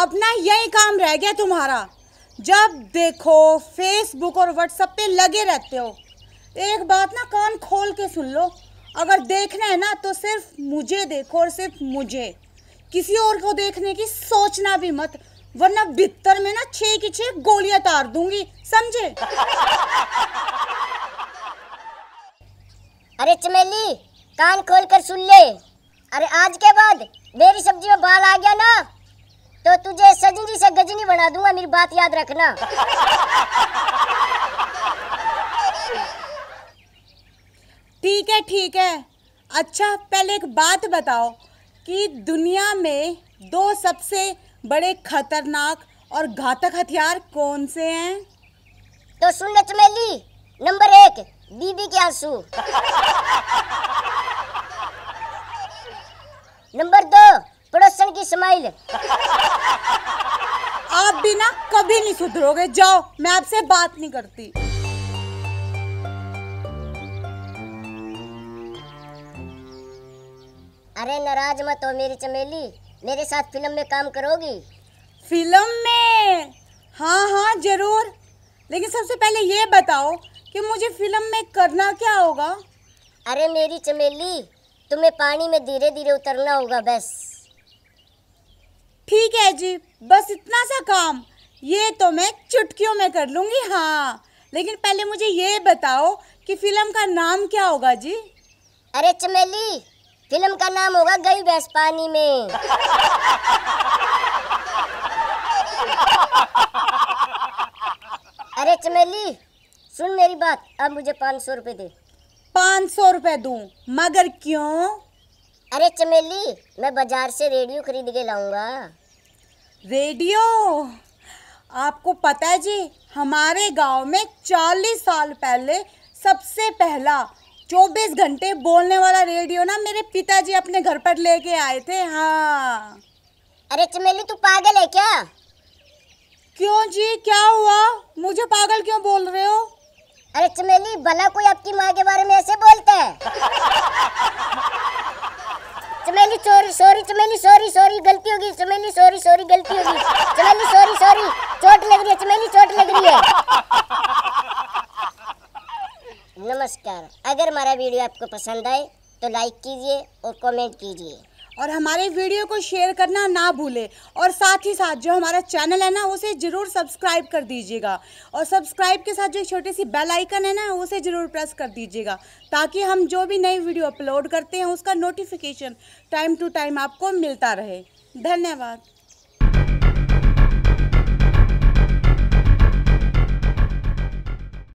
अपना यही काम रह गया तुम्हारा जब देखो फेसबुक और व्हाट्सएप पे लगे रहते हो एक बात ना कान खोल के सुन लो अगर देखना है ना तो सिर्फ मुझे देखो और सिर्फ मुझे किसी और को देखने की सोचना भी मत वरना भितर में ना छे की छे गोलियां तार दूंगी समझे अरे चमेली कान खोल कर सुन ले अरे आज के बाद मेरी सब्जी में बाल आ गया ना तो तुझे सजन जी से गजनी बना दूंगा मेरी बात याद रखना ठीक है ठीक है अच्छा पहले एक बात बताओ कि दुनिया में दो सबसे बड़े खतरनाक और घातक हथियार कौन से हैं तो सुन चमेली नंबर एक बीबी के आंसू नंबर दो इस्माइल आप भी ना कभी नहीं सुधरोगे जाओ मैं आपसे बात नहीं करती अरे नाराज मत हो मेरी चमेली मेरे साथ फिल्म में काम करोगी फिल्म में हाँ हाँ जरूर लेकिन सबसे पहले ये बताओ कि मुझे फिल्म में करना क्या होगा अरे मेरी चमेली तुम्हें पानी में धीरे धीरे उतरना होगा बस ठीक है जी बस इतना सा काम ये तो मैं चुटकियों में कर लूँगी हाँ लेकिन पहले मुझे ये बताओ कि फिल्म का नाम क्या होगा जी अरे चमेली फिल्म का नाम होगा गई भैंस पानी में अरे चमेली सुन मेरी बात अब मुझे पाँच सौ रुपये दे पाँच सौ रुपये दूँ मगर क्यों अरे चमेली मैं बाजार से रेडियो खरीद के लाऊंगा रेडियो आपको पता है जी हमारे गांव में 40 साल पहले सबसे पहला 24 घंटे बोलने वाला रेडियो ना मेरे पिताजी अपने घर पर लेके आए थे हाँ अरे चमेली तू पागल है क्या क्यों जी क्या हुआ मुझे पागल क्यों बोल रहे हो अरे चमेली भला कोई आपकी माँ के बारे में ऐसे बोलता है Chameli sorry sorry Chameli sorry sorry गलती होगी चमेली सॉरी सॉरी गलती होगी चमेली सॉरी सॉरी चोट लग रही है चमेली चोट लग रही है नमस्कार अगर हमारा वीडियो आपको पसंद आए तो लाइक कीजिए और कमेंट कीजिए और हमारे वीडियो को शेयर करना ना भूलें और साथ ही साथ जो हमारा चैनल है ना उसे ज़रूर सब्सक्राइब कर दीजिएगा और सब्सक्राइब के साथ जो एक छोटी सी बेल आइकन है ना उसे ज़रूर प्रेस कर दीजिएगा ताकि हम जो भी नई वीडियो अपलोड करते हैं उसका नोटिफिकेशन टाइम टू टाइम आपको मिलता रहे धन्यवाद